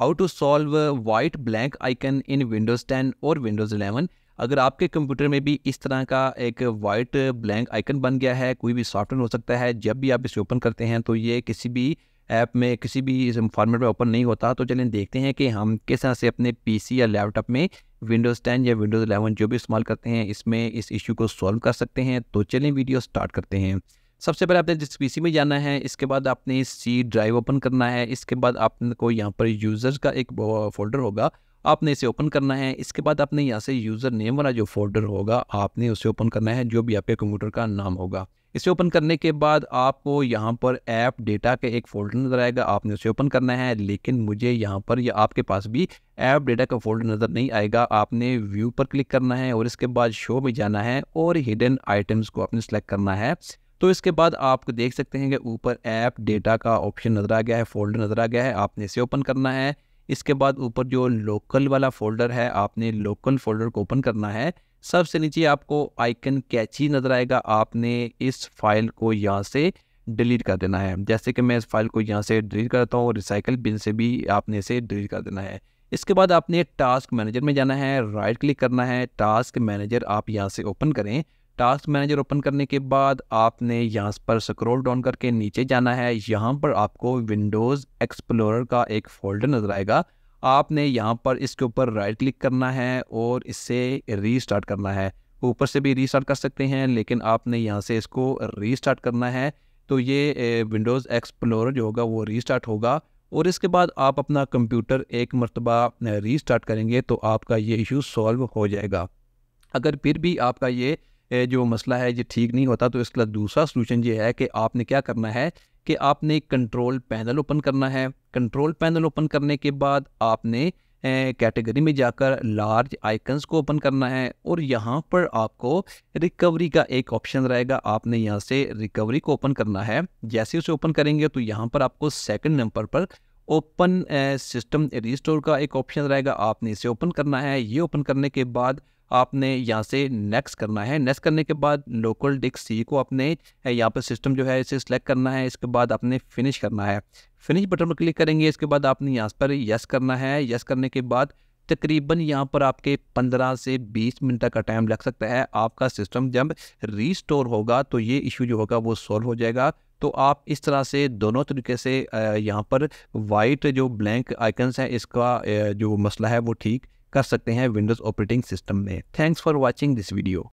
how to solve white blank icon in Windows 10 और Windows 11 अगर आपके कंप्यूटर में भी इस तरह का एक वाइट ब्लैंक आइकन बन गया है कोई भी सॉफ्टवेयर हो सकता है जब भी आप इसे ओपन करते हैं तो ये किसी भी ऐप में किसी भी फॉर्मेट में ओपन नहीं होता तो चलिए देखते हैं कि हम किस तरह से अपने पीसी या लैपटॉप में विंडोज़ 10 या विंडोज़ 11 जो भी इस्तेमाल करते हैं इसमें इस इशू को सॉल्व कर सकते हैं तो चलें वीडियो स्टार्ट करते हैं सबसे पहले आपने जिस पीसी में जाना है इसके बाद आपने सी ड्राइव ओपन करना है इसके बाद आपने को यहाँ पर यूज़र्स का एक फोल्डर होगा आपने इसे ओपन करना है इसके बाद आपने यहाँ से यूज़र नेम वाला जो फोल्डर होगा आपने उसे ओपन करना है जो भी आपके कंप्यूटर का नाम होगा इसे ओपन करने के बाद आपको यहाँ पर ऐप डेटा का एक फोल्डर नज़र आएगा आपने उसे ओपन करना है लेकिन मुझे यहाँ पर या आपके पास भी ऐप डेटा का फोल्डर नज़र नहीं आएगा आपने व्यू पर क्लिक करना है और इसके बाद शो में जाना है और हिडन आइटम्स को आपने सेलेक्ट करना है तो इसके बाद आप देख सकते हैं कि ऊपर ऐप डेटा का ऑप्शन नज़र आ गया है फोल्डर नज़र आ गया है आपने इसे ओपन करना है इसके बाद ऊपर जो लोकल वाला फोल्डर है आपने लोकल फोल्डर को ओपन करना है सबसे नीचे आपको आइकन कैची नज़र आएगा आपने इस फाइल को यहाँ से डिलीट कर देना है जैसे कि मैं इस फाइल को यहाँ से डिलीट करता हूँ रिसाइकल बिन से भी आपने इसे डिलीट कर देना है इसके बाद आपने टास्क मैनेजर में जाना है राइट क्लिक करना है टास्क मैनेजर आप यहाँ से ओपन करें टास्क मैनेजर ओपन करने के बाद आपने यहाँ पर स्क्रॉल डाउन करके नीचे जाना है यहाँ पर आपको विंडोज़ एक्सप्लोरर का एक फोल्डर नज़र आएगा आपने यहाँ पर इसके ऊपर राइट क्लिक करना है और इससे रीस्टार्ट करना है ऊपर से भी रीस्टार्ट कर सकते हैं लेकिन आपने यहाँ से इसको रीस्टार्ट करना है तो ये विंडोज़ एक्सप्लोरर जो होगा वो रीस्टार्ट होगा और इसके बाद आप अपना कंप्यूटर एक मरतबा रीस्टार्ट करेंगे तो आपका ये इशू सॉल्व हो जाएगा अगर फिर भी आपका ये जो मसला है ये ठीक नहीं होता तो इसका दूसरा सोलूशन ये है कि आपने क्या करना है कि आपने कंट्रोल पैनल ओपन करना है कंट्रोल पैनल ओपन करने के बाद आपने कैटेगरी में जाकर लार्ज आइकन्स को ओपन करना है और यहाँ पर आपको रिकवरी का एक ऑप्शन रहेगा आपने यहाँ से रिकवरी को ओपन करना है जैसे उसे ओपन करेंगे तो यहाँ पर आपको सेकंड नंबर पर ओपन सिस्टम रिस्टोर का एक ऑप्शन रहेगा आपने इसे ओपन करना है ये ओपन करने के बाद आपने यहाँ से नेक्स्ट करना है नेक्स्ट करने के बाद लोकल डिक सी को आपने यहाँ पर सिस्टम जो है इसे सेलेक्ट करना है इसके बाद आपने फिनिश करना है फिनिश बटन पर क्लिक करेंगे इसके बाद आपने यहाँ पर यस करना है यस करने के बाद तकरीबन यहाँ पर आपके 15 से 20 मिनट का टाइम लग सकता है आपका सिस्टम जब रीस्टोर होगा तो ये इशू जो होगा वो सॉल्व हो जाएगा तो आप इस तरह से दोनों तरीके से यहाँ पर वाइट जो ब्लैंक आइकन्स हैं इसका जो मसला है वो ठीक कर सकते हैं विंडोज ऑपरेटिंग सिस्टम में thanks for watching this video